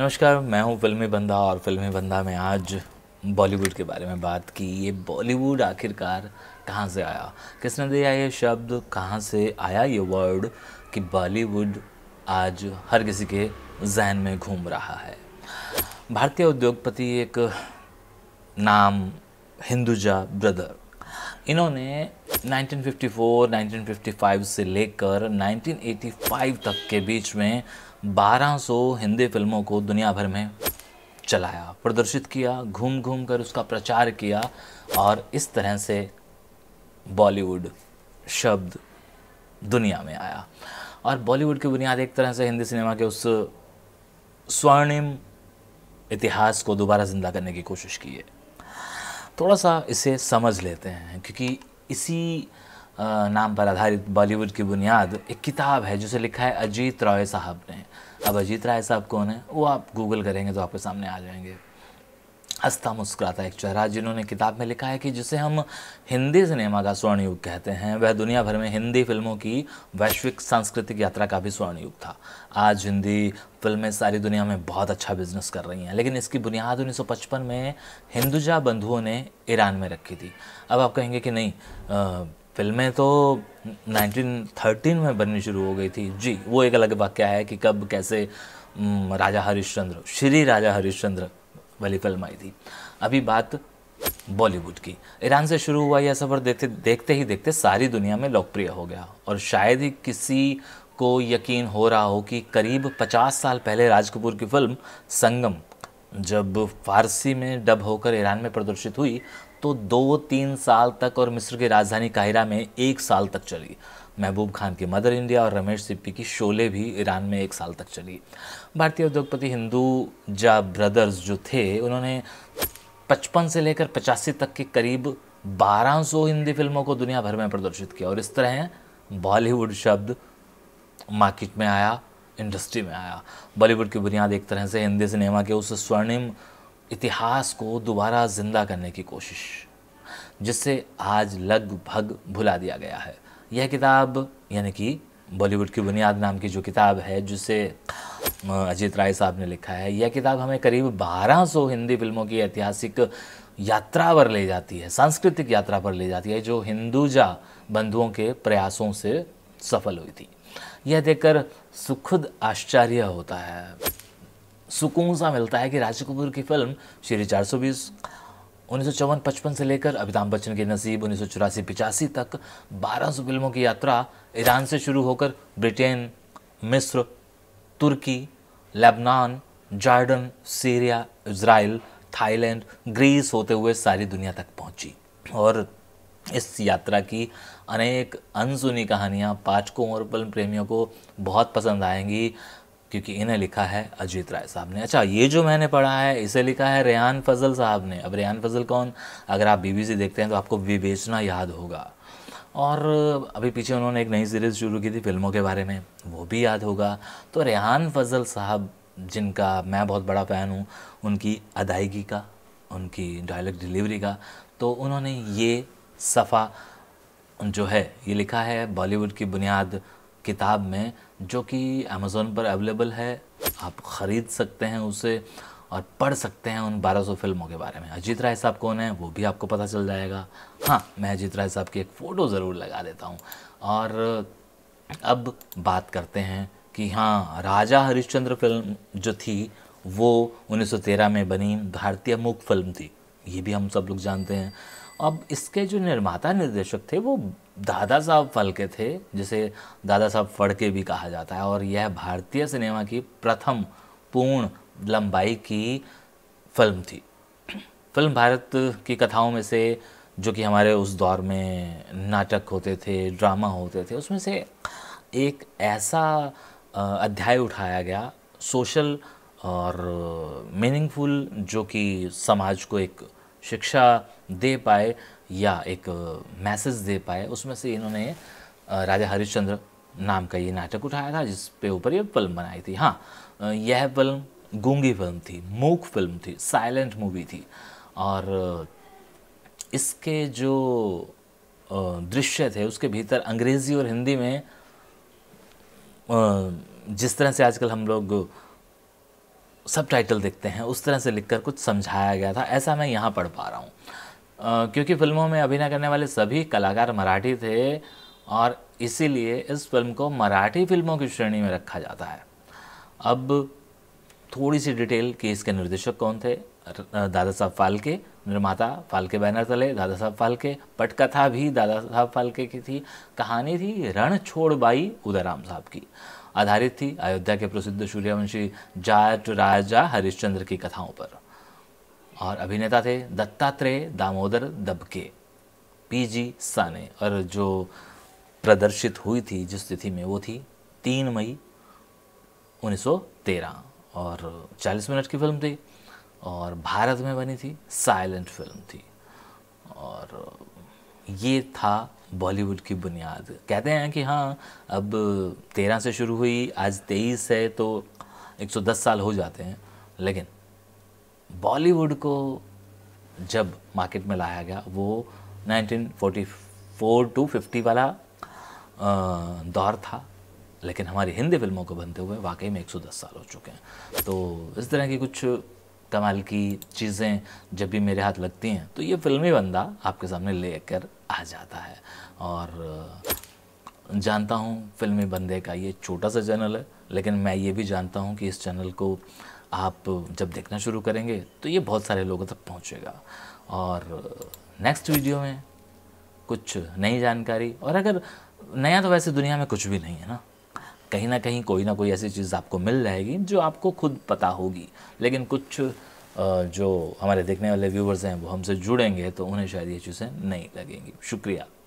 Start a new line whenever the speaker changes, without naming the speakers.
नमस्कार मैं हूँ फिल्मी बंदा और फिल्मी बंदा में आज बॉलीवुड के बारे में बात की ये बॉलीवुड आखिरकार कहाँ से आया किसने दिया ये शब्द कहाँ से आया ये वर्ड कि बॉलीवुड आज हर किसी के जहन में घूम रहा है भारतीय उद्योगपति एक नाम हिंदुजा ब्रदर इन्होंने 1954, 1955 से लेकर 1985 तक के बीच में 1200 हिंदी फिल्मों को दुनिया भर में चलाया प्रदर्शित किया घूम घूम कर उसका प्रचार किया और इस तरह से बॉलीवुड शब्द दुनिया में आया और बॉलीवुड की बुनियाद एक तरह से हिंदी सिनेमा के उस स्वर्णिम इतिहास को दोबारा ज़िंदा करने की कोशिश की है थोड़ा सा इसे समझ लेते हैं क्योंकि इसी नाम पर आधारित बॉलीवुड की बुनियाद एक किताब है जिसे लिखा है अजीत राय साहब ने अब अजीत राय साहब कौन है वो आप गूगल करेंगे तो आपके सामने आ जाएंगे हंसता मुस्कुराता एक चेहरा जिन्होंने किताब में लिखा है कि जिसे हम हिंदी सिनेमा का स्वर्ण युग कहते हैं वह दुनिया भर में हिंदी फिल्मों की वैश्विक सांस्कृतिक यात्रा का भी स्वर्ण युग था आज हिंदी फिल्में सारी दुनिया में बहुत अच्छा बिजनेस कर रही हैं लेकिन इसकी बुनियाद 1955 में हिंदुजा बंधुओं ने ईरान में रखी थी अब आप कहेंगे कि नहीं आ, फिल्में तो 1913 में बननी शुरू हो गई थी जी वो एक अलग वाक्य है कि कब कैसे राजा हरिश्चंद्र श्री राजा हरिश्चंद्र वाली फिल्म आई थी अभी बात बॉलीवुड की ईरान से शुरू हुआ यह सफ़र देखते देखते ही देखते सारी दुनिया में लोकप्रिय हो गया और शायद ही किसी को यकीन हो रहा हो कि करीब 50 साल पहले राज कपूर की फिल्म संगम जब फारसी में डब होकर ईरान में प्रदर्शित हुई तो दो तीन साल तक और मिस्र की राजधानी काहिरा में एक साल तक चली महबूब खान की मदर इंडिया और रमेश सिप्पी की शोले भी ईरान में एक साल तक चली भारतीय उद्योगपति हिंदू जा ब्रदर्स जो थे उन्होंने पचपन से लेकर पचासी तक के करीब 1200 हिंदी फिल्मों को दुनिया भर में प्रदर्शित किया और इस तरह बॉलीवुड शब्द मार्केट में आया इंडस्ट्री में आया बॉलीवुड की बुनियाद एक तरह से हिंदी सिनेमा के उस स्वर्णिम इतिहास को दोबारा ज़िंदा करने की कोशिश जिससे आज लगभग भुला दिया गया है यह किताब यानी कि बॉलीवुड की बुनियाद नाम की जो किताब है जिसे अजीत राय साहब ने लिखा है यह किताब हमें करीब 1200 हिंदी फिल्मों की ऐतिहासिक यात्रा पर ले जाती है सांस्कृतिक यात्रा पर ले जाती है जो हिंदुजा बंधुओं के प्रयासों से सफल हुई थी यह देखकर सुखुद आश्चर्य होता है सुकून सा मिलता है कि राज कपूर की फिल्म शेरी चार सौ बीस उन्नीस सौ पचपन से लेकर अमिताभ बच्चन के नसीब उन्नीस सौ चौरासी पिचासी तक बारह सौ फिल्मों की यात्रा ईरान से शुरू होकर ब्रिटेन मिस्र तुर्की Lebanon Jordan Syria Israel Thailand Greece होते हुए सारी दुनिया तक पहुंची और इस यात्रा की अनेक अनसुनी कहानियां पाठकों और फिल्म प्रेमियों को बहुत पसंद आएंगी क्योंकि इन्हें लिखा है अजीत राय साहब ने अच्छा ये जो मैंने पढ़ा है इसे लिखा है रेहान फजल साहब ने अब रेहान फजल कौन अगर आप बीबीसी देखते हैं तो आपको विवेचना याद होगा और अभी पीछे उन्होंने एक नई सीरीज़ शुरू की थी फिल्मों के बारे में वो भी याद होगा तो रेहान फजल साहब जिनका मैं बहुत बड़ा फ़ैन हूँ उनकी अदायगी का उनकी डायलॉग डिलीवरी का तो उन्होंने ये सफ़ा जो है ये लिखा है बॉलीवुड की बुनियाद किताब में जो कि अमेज़ोन पर अवेलेबल है आप ख़रीद सकते हैं उसे और पढ़ सकते हैं उन 1200 फिल्मों के बारे में अजीत राय साहब कौन है वो भी आपको पता चल जाएगा हाँ मैं अजीत राय साहब की एक फ़ोटो ज़रूर लगा देता हूँ और अब बात करते हैं कि हाँ राजा हरिश्चंद्र फिल्म जो थी वो 1913 में बनी भारतीय मुख फिल्म थी ये भी हम सब लोग जानते हैं अब इसके जो निर्माता निर्देशक थे वो दादा साहब फलके थे जिसे दादा साहब फड़के भी कहा जाता है और यह भारतीय सिनेमा की प्रथम पूर्ण लंबाई की फिल्म थी फिल्म भारत की कथाओं में से जो कि हमारे उस दौर में नाटक होते थे ड्रामा होते थे उसमें से एक ऐसा अध्याय उठाया गया सोशल और मीनिंगफुल जो कि समाज को एक शिक्षा दे पाए या एक मैसेज दे पाए उसमें से इन्होंने राजा हरिश्चंद्र नाम का ये नाटक उठाया था जिसपे ऊपर ये फिल्म बनाई थी हाँ यह फिल्म गूंगी फिल्म थी मूक फिल्म थी साइलेंट मूवी थी और इसके जो दृश्य थे उसके भीतर अंग्रेज़ी और हिंदी में जिस तरह से आजकल हम लोग सब टाइटल दिखते हैं उस तरह से लिखकर कुछ समझाया गया था ऐसा मैं यहाँ पढ़ पा रहा हूँ क्योंकि फिल्मों में अभिनय करने वाले सभी कलाकार मराठी थे और इसीलिए इस फिल्म को मराठी फिल्मों की श्रेणी में रखा जाता है अब थोड़ी सी डिटेल कि इसके निर्देशक कौन थे दादा साहब फालके निर्माता फालके बैनर तले दादा साहब फालके पटकथा भी दादा साहब फालके की थी कहानी थी रण छोड़ बाई उदाराम साहब की आधारित थी अयोध्या के प्रसिद्ध सूर्यवंशी जाट राजा हरिश्चंद्र की कथाओं पर और अभिनेता थे दत्तात्रेय दामोदर दबके पीजी साने और जो प्रदर्शित हुई थी जिस तिथि में वो थी तीन मई 1913 और 40 मिनट की फिल्म थी और भारत में बनी थी साइलेंट फिल्म थी और ये था बॉलीवुड की बुनियाद कहते हैं कि हाँ अब तेरह से शुरू हुई आज तेईस है तो एक सौ दस साल हो जाते हैं लेकिन बॉलीवुड को जब मार्केट में लाया गया वो 1944 टू 50 वाला दौर था लेकिन हमारी हिंदी फिल्मों को बनते हुए वाकई में 110 साल हो चुके हैं तो इस तरह की कुछ कमाल की चीज़ें जब भी मेरे हाथ लगती हैं तो ये फिल्मी बंदा आपके सामने ले कर आ जाता है और जानता हूँ फिल्मी बंदे का ये छोटा सा चैनल है लेकिन मैं ये भी जानता हूँ कि इस चैनल को आप जब देखना शुरू करेंगे तो ये बहुत सारे लोगों तक पहुँचेगा और नेक्स्ट वीडियो में कुछ नई जानकारी और अगर नया तो वैसे दुनिया में कुछ भी नहीं है ना कहीं ना कहीं कोई ना कोई ऐसी चीज़ आपको मिल जाएगी जो आपको खुद पता होगी लेकिन कुछ जो हमारे देखने वाले व्यूवर्स हैं वो हमसे जुड़ेंगे तो उन्हें शायद ये चीज़ें नहीं लगेंगी शुक्रिया